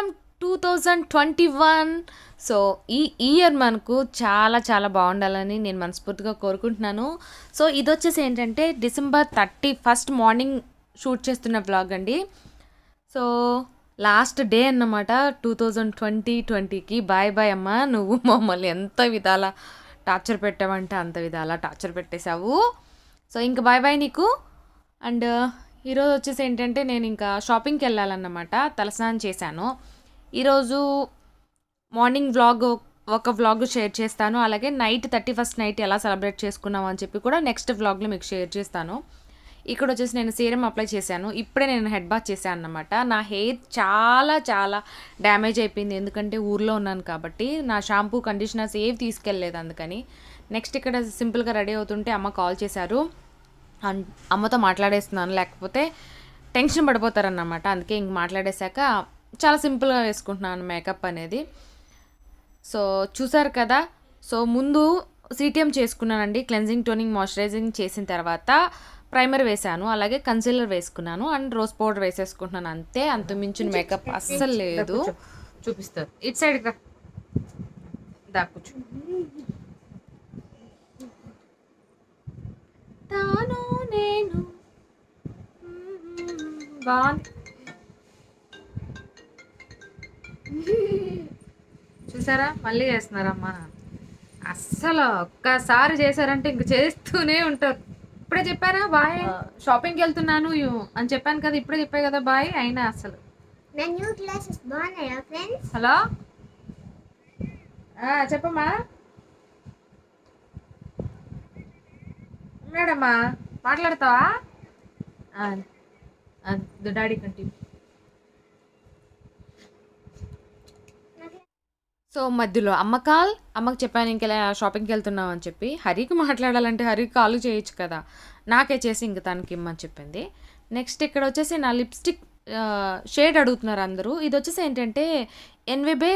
సంవత్సరం two thousand twenty one so ఈ year మనకు చాలా చాలా బాగుండాలని నేను మనస్ఫూర్తిగా కోరుకుంటున్నాను సో ఇది వచ్చేసి ఏంటంటే December thirty first morning shoot చేస్తున్న బ్లాగ్ అండి సో లాస్ట్ డే అన్నమాట టూ థౌజండ్ ట్వంటీ ట్వంటీకి బాయ్ బాయ్ అమ్మ నువ్వు మమ్మల్ని ఎంత విధాల టార్చర్ పెట్టావంటే అంత విధాల టార్చర్ పెట్టేశావు సో ఇంక బాయ్ బాయ్ నీకు అండ్ ఈరోజు వచ్చేసి ఏంటంటే నేను ఇంకా షాపింగ్కి వెళ్ళాలన్నమాట తలస్నానం చేశాను ఈరోజు మార్నింగ్ వ్లాగ్ ఒక వ్లాగ్ షేర్ చేస్తాను అలాగే నైట్ థర్టీ ఫస్ట్ నైట్ ఎలా సెలబ్రేట్ చేసుకున్నాం అని చెప్పి కూడా నెక్స్ట్ వ్లాగ్లో మీకు షేర్ చేస్తాను ఇక్కడ వచ్చేసి నేను సీరం అప్లై చేశాను ఇప్పుడే నేను హెడ్ బాత్ చేశాను అనమాట నా హెయిర్ చాలా చాలా డ్యామేజ్ అయిపోయింది ఎందుకంటే ఊర్లో ఉన్నాను కాబట్టి నా షాంపూ కండిషనర్స్ ఏవి తీసుకెళ్ళలేదు అందుకని నెక్స్ట్ ఇక్కడ సింపుల్గా రెడీ అవుతుంటే అమ్మ కాల్ చేశారు అమ్మతో మాట్లాడేస్తున్నాను లేకపోతే టెన్షన్ పడిపోతారన్నమాట అందుకే ఇంక మాట్లాడేశాక చాలా సింపుల్గా వేసుకుంటున్నాను మేకప్ అనేది సో చూసారు కదా సో ముందు సిటిఎం చేసుకున్నానండి క్లెన్జింగ్ టోనింగ్ మాయిశ్చరైజింగ్ చేసిన తర్వాత ప్రైమర్ వేశాను అలాగే కన్సీలర్ వేసుకున్నాను అండ్ రోజ్ పౌడర్ వేసేసుకుంటున్నాను అంతే అంతమించిన మేకప్ అస్సలు లేదు చూపిస్తారు ఇటు సైడ్ దా తాను నేను బాగుంది చూసారా మళ్ళీ చేస్తున్నారమ్మా అస్సలు ఒక్కసారి చేశారంటే ఇంక చేస్తూనే ఉంటారు ఇప్పుడే చెప్పారా బాయ్ షాపింగ్కి వెళ్తున్నాను అని చెప్పాను కదా ఇప్పుడే చెప్పాయి కదా బాయ్ అయినా అసలు హలో చెప్పమ్మా ఉన్నాడమ్మా మాట్లాడతావా డాడీ కంటిన్యూ సో మధ్యలో అమ్మ కాల్ అమ్మకి చెప్పాను ఇంకెలా షాపింగ్కి వెళ్తున్నావు అని చెప్పి హరికి మాట్లాడాలంటే హరికి కాల్ చేయొచ్చు కదా నాకే చేసి ఇంక తనకి ఇమ్మని చెప్పింది నెక్స్ట్ ఇక్కడ వచ్చేసి నా లిప్స్టిక్ షేడ్ అడుగుతున్నారు అందరూ ఇది వచ్చేసి ఏంటంటే ఎన్వేబే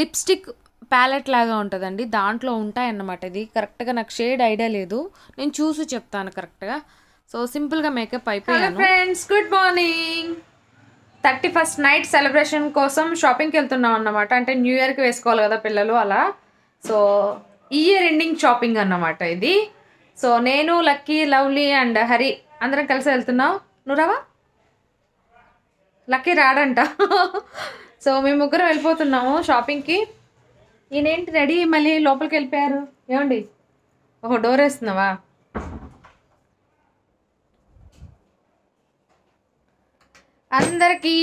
లిప్స్టిక్ ప్యాలెట్ లాగా ఉంటుందండి దాంట్లో ఉంటాయన్నమాట ఇది కరెక్ట్గా నాకు షేడ్ ఐడియా లేదు నేను చూసి చెప్తాను కరెక్ట్గా సో సింపుల్గా మేకప్ అయిపోయాను friends good morning thirty first night celebration కోసం షాపింగ్కి వెళ్తున్నాం అన్నమాట అంటే న్యూ ఇయర్కి వేసుకోవాలి కదా పిల్లలు అలా సో ఇయర్ ఎండింగ్ షాపింగ్ అన్నమాట ఇది సో నేను లక్కీ లవ్లీ అండ్ హరి అందరం కలిసి వెళ్తున్నావు నువ్వు లక్కీ రాడంట సో మేము ముగ్గురు వెళ్ళిపోతున్నాము షాపింగ్కి ఈయనేంటి రెడీ మళ్ళీ లోపలికి వెళ్ళిపోయారు ఏమండి ఓహో డోర్ వేస్తున్నావా అందరికీ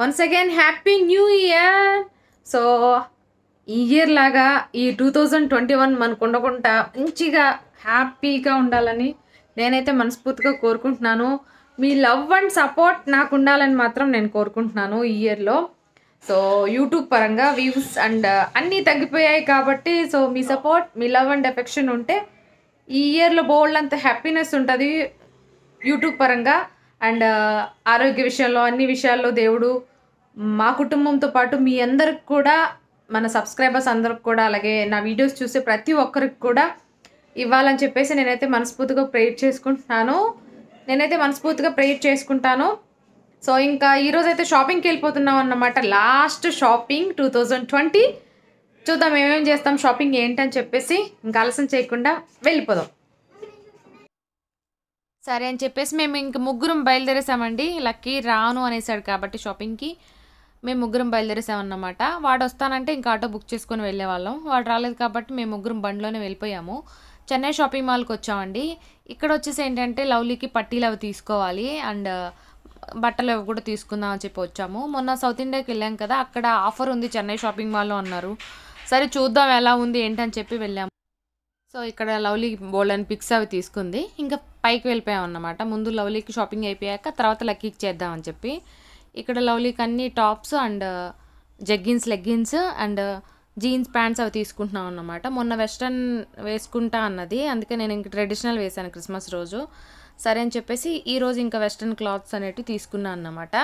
once again happy new year so ఈ ఇయర్ లాగా ఈ టూ థౌజండ్ ట్వంటీ వన్ మనకు ఉండకుండా మంచిగా హ్యాపీగా ఉండాలని నేనైతే మనస్ఫూర్తిగా కోరుకుంటున్నాను మీ లవ్ అండ్ సపోర్ట్ నాకు ఉండాలని మాత్రం నేను కోరుకుంటున్నాను ఈ ఇయర్లో సో యూట్యూబ్ పరంగా వ్యూస్ అండ్ uh, అన్నీ తగ్గిపోయాయి కాబట్టి సో మీ సపోర్ట్ మీ లవ్ అండ్ ఎఫెక్షన్ ఉంటే ఈ ఇయర్లో బోల్డ్ అంత హ్యాపీనెస్ ఉంటుంది యూట్యూబ్ పరంగా అండ్ uh, ఆరోగ్య విషయంలో అన్ని విషయాల్లో దేవుడు మా కుటుంబంతో పాటు మీ అందరికి కూడా మన సబ్స్క్రైబర్స్ అందరికి కూడా అలాగే నా వీడియోస్ చూసే ప్రతి ఒక్కరికి కూడా ఇవ్వాలని చెప్పేసి నేనైతే మనస్ఫూర్తిగా ప్రేయర్ చేసుకుంటున్నాను నేనైతే మనస్ఫూర్తిగా ప్రేయర్ చేసుకుంటాను సో ఇంకా ఈరోజు అయితే షాపింగ్కి వెళ్ళిపోతున్నాం అన్నమాట last shopping two thousand twenty చూద్దాం ఏమేమి చేస్తాం షాపింగ్ ఏంటని చెప్పేసి ఇంకా ఆలస్యం చేయకుండా వెళ్ళిపోదాం సరే అని చెప్పేసి మేము ఇంక ముగ్గురం బయలుదేరేసామండి లక్కీ రాను అనేసాడు కాబట్టి షాపింగ్కి మేము ముగ్గురం బయలుదేరేసామన్నమాట వాడు వస్తానంటే ఇంకా ఆటో బుక్ చేసుకొని వాళ్ళం వాడు రాలేదు కాబట్టి మేము ముగ్గురం బండిలోనే వెళ్ళిపోయాము చెన్నై షాపింగ్ మాల్కి వచ్చామండి ఇక్కడ వచ్చేసి ఏంటంటే లవ్లీకి పట్టీలు అవి తీసుకోవాలి అండ్ బట్టలు అవి కూడా తీసుకుందాం అని చెప్పి వచ్చాము మొన్న సౌత్ ఇండియాకి వెళ్ళాం కదా అక్కడ ఆఫర్ ఉంది చెన్నై షాపింగ్ మాల్లో అన్నారు సరే చూద్దాం ఎలా ఉంది ఏంటని చెప్పి వెళ్ళాము సో ఇక్కడ లవ్లీ బోల్డ్ అండ్ పిక్స్ అవి తీసుకుంది ఇంకా పైకి వెళ్ళిపోయాం అన్నమాట ముందు లవ్లీకి షాపింగ్ అయిపోయాక తర్వాత లక్కీకి చేద్దామని చెప్పి ఇక్కడ లవ్లీకి అన్ని tops and jeggings leggings and jeans pants అవి తీసుకుంటున్నాం అన్నమాట మొన్న వెస్ట్రన్ వేసుకుంటా అన్నది అందుకే నేను ఇంక ట్రెడిషనల్ వేశాను క్రిస్మస్ రోజు సరే అని చెప్పేసి ఈరోజు ఇంకా వెస్ట్రన్ క్లాత్స్ అనేటివి తీసుకున్నాను అన్నమాట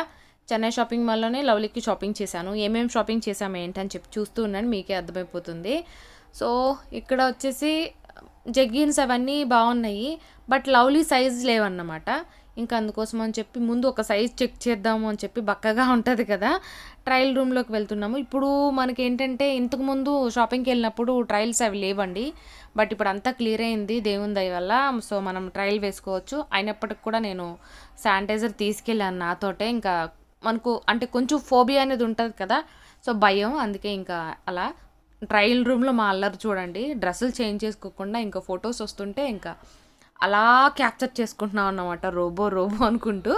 చెన్నై షాపింగ్ మాల్లోనే లవ్లీకి షాపింగ్ చేశాను ఏమేమి షాపింగ్ చేశాము ఏంటని చెప్పి చూస్తూ ఉన్నాను మీకే అర్థమైపోతుంది సో ఇక్కడ వచ్చేసి జగ్గిన్స్ అవన్నీ బాగున్నాయి బట్ లవ్లీ సైజ్ లేవన్నమాట ఇంకా అందుకోసం అని చెప్పి ముందు ఒక సైజ్ చెక్ చేద్దాము అని చెప్పి బక్కగా ఉంటుంది కదా ట్రయల్ రూమ్లోకి వెళ్తున్నాము ఇప్పుడు మనకి ఏంటంటే ఇంతకుముందు షాపింగ్కి వెళ్ళినప్పుడు ట్రయల్స్ అవి లేవండి బట్ ఇప్పుడు అంతా క్లియర్ అయింది దేవుని దయ వల్ల సో మనం ట్రయల్ వేసుకోవచ్చు అయినప్పటికి కూడా నేను శానిటైజర్ తీసుకెళ్ళాను నాతోటే ఇంకా మనకు అంటే కొంచెం ఫోబియా అనేది ఉంటుంది కదా సో భయం అందుకే ఇంకా అలా ట్రయల్ రూమ్లో మా అల్లరి చూడండి డ్రెస్సులు చేంజ్ చేసుకోకుండా ఇంకా ఫొటోస్ వస్తుంటే ఇంకా అలా క్యాప్చర్ చేసుకుంటున్నాం అన్నమాట రోబో రోబో అనుకుంటూ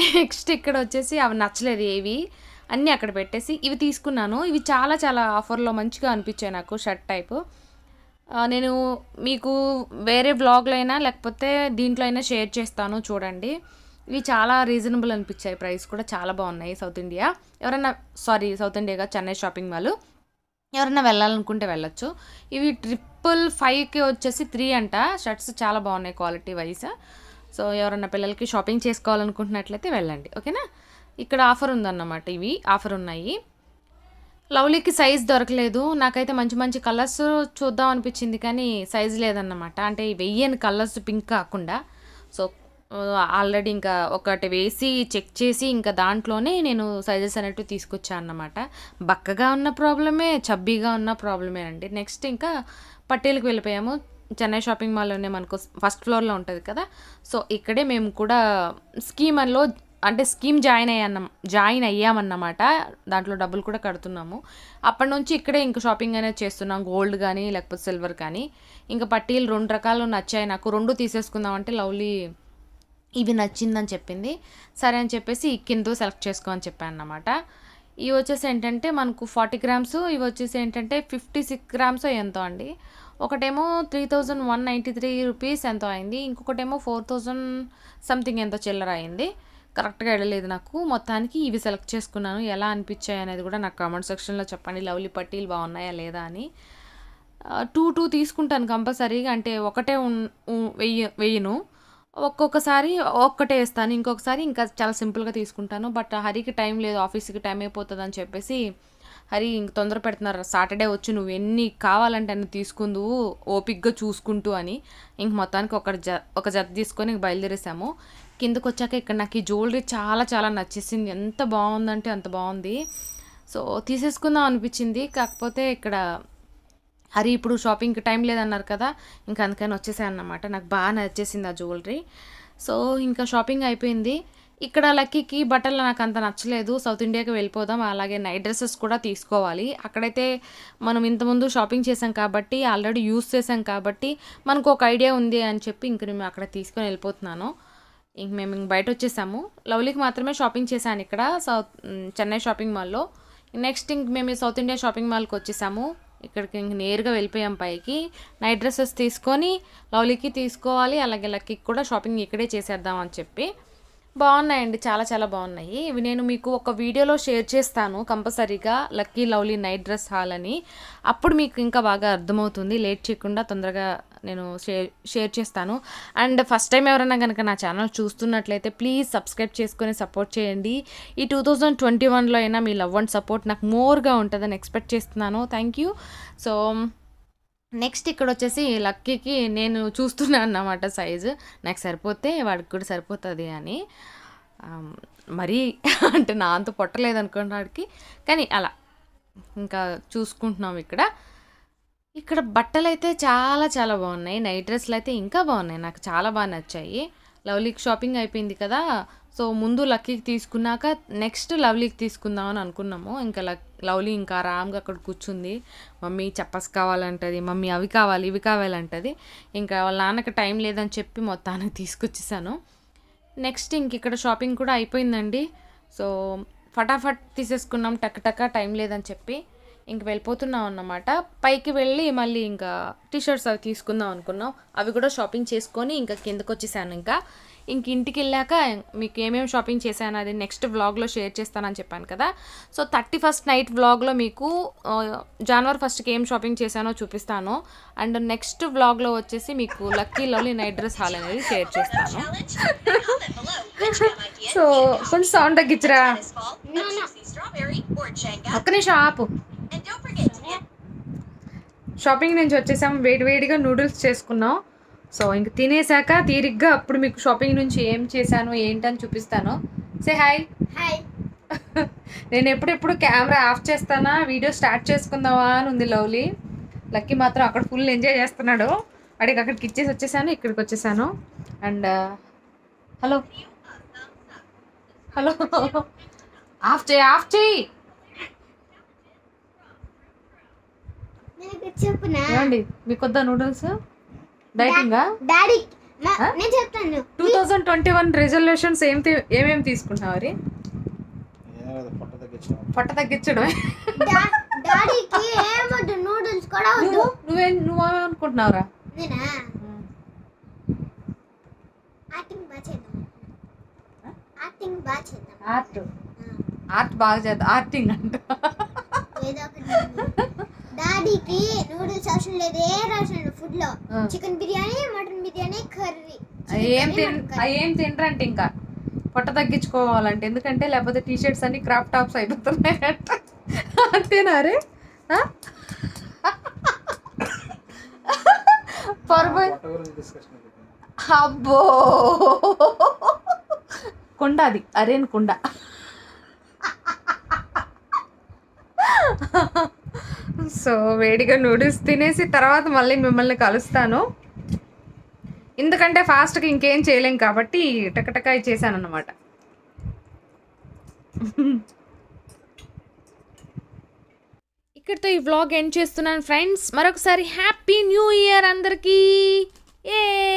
నెక్స్ట్ ఇక్కడ వచ్చేసి అవి నచ్చలేదు ఏవి అన్నీ అక్కడ పెట్టేసి ఇవి తీసుకున్నాను ఇవి చాలా చాలా ఆఫర్లో మంచిగా అనిపించాయి నాకు షర్ట్ టైపు నేను మీకు వేరే బ్లాగ్లో అయినా లేకపోతే దీంట్లో అయినా షేర్ చేస్తాను చూడండి ఇవి చాలా రీజనబుల్ అనిపించాయి ప్రైస్ కూడా చాలా బాగున్నాయి సౌత్ ఇండియా ఎవరైనా సారీ సౌత్ ఇండియాగా చెన్నై షాపింగ్ మాల్ ఎవరైనా వెళ్ళాలనుకుంటే వెళ్ళొచ్చు ఇవి ట్రిపుల్ ఫైవ్కి వచ్చేసి త్రీ అంట షర్ట్స్ చాలా బాగున్నాయి క్వాలిటీ వైజ్ సో ఎవరైనా పిల్లలకి షాపింగ్ చేసుకోవాలనుకుంటున్నట్లయితే వెళ్ళండి ఓకేనా ఇక్కడ ఆఫర్ ఉందన్నమాట ఇవి ఆఫర్ ఉన్నాయి లవ్లీకి సైజ్ దొరకలేదు నాకైతే మంచి మంచి కలర్స్ చూద్దాం అనిపించింది కానీ సైజ్ లేదన్నమాట అంటే వెయ్యని కలర్స్ పింక్ కాకుండా సో ఆల్రెడీ ఇంకా ఒకటి వేసి చెక్ చేసి ఇంకా దాంట్లోనే నేను సైజెస్ అన్నట్టు తీసుకొచ్చాను అన్నమాట బక్కగా ఉన్న ప్రాబ్లమే చబ్బీగా ఉన్న ప్రాబ్లమే అండి నెక్స్ట్ ఇంకా పట్టేలకు వెళ్ళిపోయాము చెన్నై షాపింగ్ మాల్లోనే మనకు ఫస్ట్ ఫ్లోర్లో ఉంటుంది కదా సో ఇక్కడే మేము కూడా స్కీమర్లో అంటే స్కీమ్ జాయిన్ అయ్యాన్న జాయిన్ అయ్యామన్నమాట దాంట్లో డబ్బులు కూడా కడుతున్నాము అప్పటి నుంచి ఇక్కడే ఇంకా షాపింగ్ అనేది చేస్తున్నాం గోల్డ్ కానీ లేకపోతే సిల్వర్ కానీ ఇంకా పట్టీలు రెండు రకాలు నచ్చాయి నాకు రెండు తీసేసుకుందామంటే లవ్లీ ఇవి నచ్చిందని చెప్పింది సరే అని చెప్పేసి ఈ కింద సెలెక్ట్ చేసుకో అని చెప్పాను అనమాట ఇవి వచ్చేసి ఏంటంటే మనకు ఫార్టీ గ్రామ్స్ ఇవి వచ్చేసి ఏంటంటే ఫిఫ్టీ సిక్స్ గ్రామ్స్ ఎంతో అండి ఒకటేమో three thousand one ninety three rupees ఎంతో అయింది ఇంకొకటేమో ఫోర్ థౌజండ్ సంథింగ్ ఎంతో చిల్లర అయింది కరెక్ట్గా వెళ్ళలేదు నాకు మొత్తానికి ఇవి సెలెక్ట్ చేసుకున్నాను ఎలా అనిపించాయి అనేది కూడా నాకు కామెంట్ సెక్షన్లో చెప్పండి లవ్లీ పట్టీలు బాగున్నాయా లేదా అని టూ టూ తీసుకుంటాను కంపల్సరీగా అంటే ఒకటే వెయ్యి వెయ్యిను ఒక్కొక్కసారి ఒక్కటే వేస్తాను ఇంకొకసారి ఇంకా చాలా సింపుల్గా తీసుకుంటాను బట్ హరికి టైం లేదు ఆఫీస్కి టైం అయిపోతుంది అని చెప్పేసి హరి ఇంక తొందర పెడుతున్నారు సాటర్డే వచ్చి నువ్వు ఎన్ని కావాలంటే అన్ని తీసుకుందు ఓపిక్గా చూసుకుంటూ అని ఇంక మొత్తానికి ఒక జ ఒక జత తీసుకొని బయలుదేరేసాము కిందకు వచ్చాక ఇక్కడ నాకు ఈ జ్యువెలరీ చాలా చాలా నచ్చేసింది ఎంత బాగుందంటే అంత బాగుంది సో తీసేసుకుందాం అనిపించింది కాకపోతే ఇక్కడ హరి ఇప్పుడు షాపింగ్కి టైం లేదన్నారు కదా ఇంకా అందుకని వచ్చేసాయి అన్నమాట నాకు బాగా నచ్చేసింది ఆ జ్యువెలరీ సో ఇంకా షాపింగ్ అయిపోయింది ఇక్కడ లక్కీకి బట్టలు నాకు అంత నచ్చలేదు సౌత్ ఇండియాకి వెళ్ళిపోదాం అలాగే నైట్ డ్రెస్సెస్ కూడా తీసుకోవాలి అక్కడైతే మనం ఇంతకుముందు షాపింగ్ చేసాం కాబట్టి ఆల్రెడీ యూస్ చేసాం కాబట్టి మనకు ఒక ఐడియా ఉంది అని చెప్పి ఇంక నేను అక్కడ తీసుకొని వెళ్ళిపోతున్నాను ఇంక మేము ఇంక బయట వచ్చేసాము లవ్లీకి మాత్రమే షాపింగ్ చేశాను ఇక్కడ సౌత్ చెన్నై షాపింగ్ మాల్లో నెక్స్ట్ ఇంక మేము సౌత్ ఇండియా షాపింగ్ మాల్కి వచ్చేసాము ఇక్కడికి ఇంక నేరుగా వెళ్ళిపోయాం పైకి నైట్ డ్రెస్సెస్ తీసుకొని లవ్లీకి తీసుకోవాలి అలాగే లక్కీకి కూడా షాపింగ్ ఇక్కడే చేసేద్దాం అని చెప్పి బాగున్నాయండి చాలా చాలా బాగున్నాయి ఇవి నేను మీకు ఒక వీడియోలో షేర్ చేస్తాను కంపల్సరీగా Lucky Lovely Night Dress Hall అని అప్పుడు మీకు ఇంకా బాగా అర్థమవుతుంది లేట్ చేయకుండా తొందరగా నేను షేర్ షేర్ చేస్తాను అండ్ ఫస్ట్ టైం ఎవరైనా కనుక నా ఛానల్ చూస్తున్నట్లయితే ప్లీజ్ సబ్స్క్రైబ్ చేసుకొని సపోర్ట్ చేయండి ఈ టూ థౌజండ్ ట్వంటీ వన్లో అయినా మీ లవ్ అండ్ సపోర్ట్ నాకు మోర్గా ఉంటుందని ఎక్స్పెక్ట్ చేస్తున్నాను థ్యాంక్ యూ సో నెక్స్ట్ ఇక్కడ వచ్చేసి లక్కీకి నేను చూస్తున్నాను అన్నమాట సైజు నాకు సరిపోతే వాడికి కూడా సరిపోతుంది అని మరీ అంటే నా అంత పొట్టలేదు వాడికి కానీ అలా ఇంకా చూసుకుంటున్నాం ఇక్కడ ఇక్కడ బట్టలైతే చాలా చాలా బాగున్నాయి నైట్ డ్రెస్లు అయితే ఇంకా బాగున్నాయి నాకు చాలా బాగా నచ్చాయి లవ్లీకి షాపింగ్ అయిపోయింది కదా సో ముందు లక్కీకి తీసుకున్నాక నెక్స్ట్ లవ్లీకి తీసుకుందాం అని అనుకున్నాము ఇంకా లక్ లవ్లీ ఇంకా ఆరామ్గా అక్కడ కూర్చుంది మమ్మీ చెప్పస్ కావాలంటది మమ్మీ అవి కావాలి ఇవి కావాలంటది ఇంకా వాళ్ళ నాన్నకి టైం లేదని చెప్పి మొత్తానికి తీసుకొచ్చేసాను నెక్స్ట్ ఇంక ఇక్కడ షాపింగ్ కూడా అయిపోయిందండి సో ఫటాఫట్ తీసేసుకున్నాం టక్ టక్ టైం లేదని చెప్పి ఇంక వెళ్ళిపోతున్నాం అన్నమాట పైకి వెళ్ళి మళ్ళీ ఇంకా టీషర్ట్స్ అవి తీసుకుందాం అనుకున్నాం అవి కూడా షాపింగ్ చేసుకొని ఇంకా కిందకు వచ్చేసాను ఇంకా ఇంక ఇంటికి వెళ్ళాక మీకు ఏమేమి షాపింగ్ చేశాను అది నెక్స్ట్ వ్లాగ్లో షేర్ చేస్తానని చెప్పాను కదా సో థర్టీ ఫస్ట్ నైట్ వ్లాగ్లో మీకు జనవరి ఫస్ట్కి ఏం షాపింగ్ చేశానో చూపిస్తాను అండ్ నెక్స్ట్ వ్లాగ్లో వచ్చేసి మీకు Lucky Lovely Night Dress Hall అనేది షేర్ చేస్తాను సో కొంచెం సౌండ్ తగ్గించరా ఒక్క నిమిషం ఆపు షాపింగ్ నుంచి వచ్చేసాము వేడివేడిగా నూడిల్స్ చేసుకున్నాం సో ఇంక తినేసాక తీరిగ్గా అప్పుడు మీకు షాపింగ్ నుంచి ఏం చేశాను ఏంటని చూపిస్తాను సే హాయ్ హాయ్ నేను ఎప్పుడెప్పుడు కెమెరా ఆఫ్ చేస్తానా వీడియో స్టార్ట్ చేసుకుందామా అని ఉంది లవ్లీ లక్కీ మాత్రం అక్కడ ఫుల్ ఎంజాయ్ చేస్తున్నాడు అడిగి అక్కడికి ఇచ్చేసి వచ్చేసాను ఇక్కడికి వచ్చేసాను అండ్ హలో హలో ఆఫ్ చేయి ఆఫ్ చేయి ఏమండి మీకు వద్దా నూడిల్స్ డైటింగా డాడీ నేను చెప్తాను two thousand twenty one resolutions ఏం ఏమేమి తీసుకున్నావు మరి పొట్ట తగ్గించడం డాడీకి ఏమొద్దు నూడిల్స్ కూడా నువ్వేం నువ్వేమనుకుంటున్నావురా నేనా ఆర్ట్ బాగా చేద్దాం యాక్టింగ్ అంట అదికి నూడిల్స్ అవసరం లేదు ఏ రాసిన ఫుడ్ లో chicken biryani mutton biryani curry ఏం తిన ఏం తినరంట ఇంకా పొట్ట తగ్గించుకోవాలంటే ఎందుకంటే లేకపోతే టీ షర్ట్స్ అన్ని క్రాప్ టాప్స్ అయిపోతున్నాయట అంతేనారే రే అబ్బో కుండ అది అరేన్ కుండ సో వేడిగా నూడిల్స్ తినేసి తర్వాత మళ్ళీ మిమ్మల్ని కలుస్తాను ఎందుకంటే ఫాస్ట్గా ఇంకేం చేయలేం కాబట్టి టకటకాయ చేశాను అన్నమాట ఇక్కడితో ఈ వ్లాగ్ ఎండ్ చేస్తున్నాను ఫ్రెండ్స్ మరొకసారి హ్యాపీ న్యూ ఇయర్ అందరికీ ఏ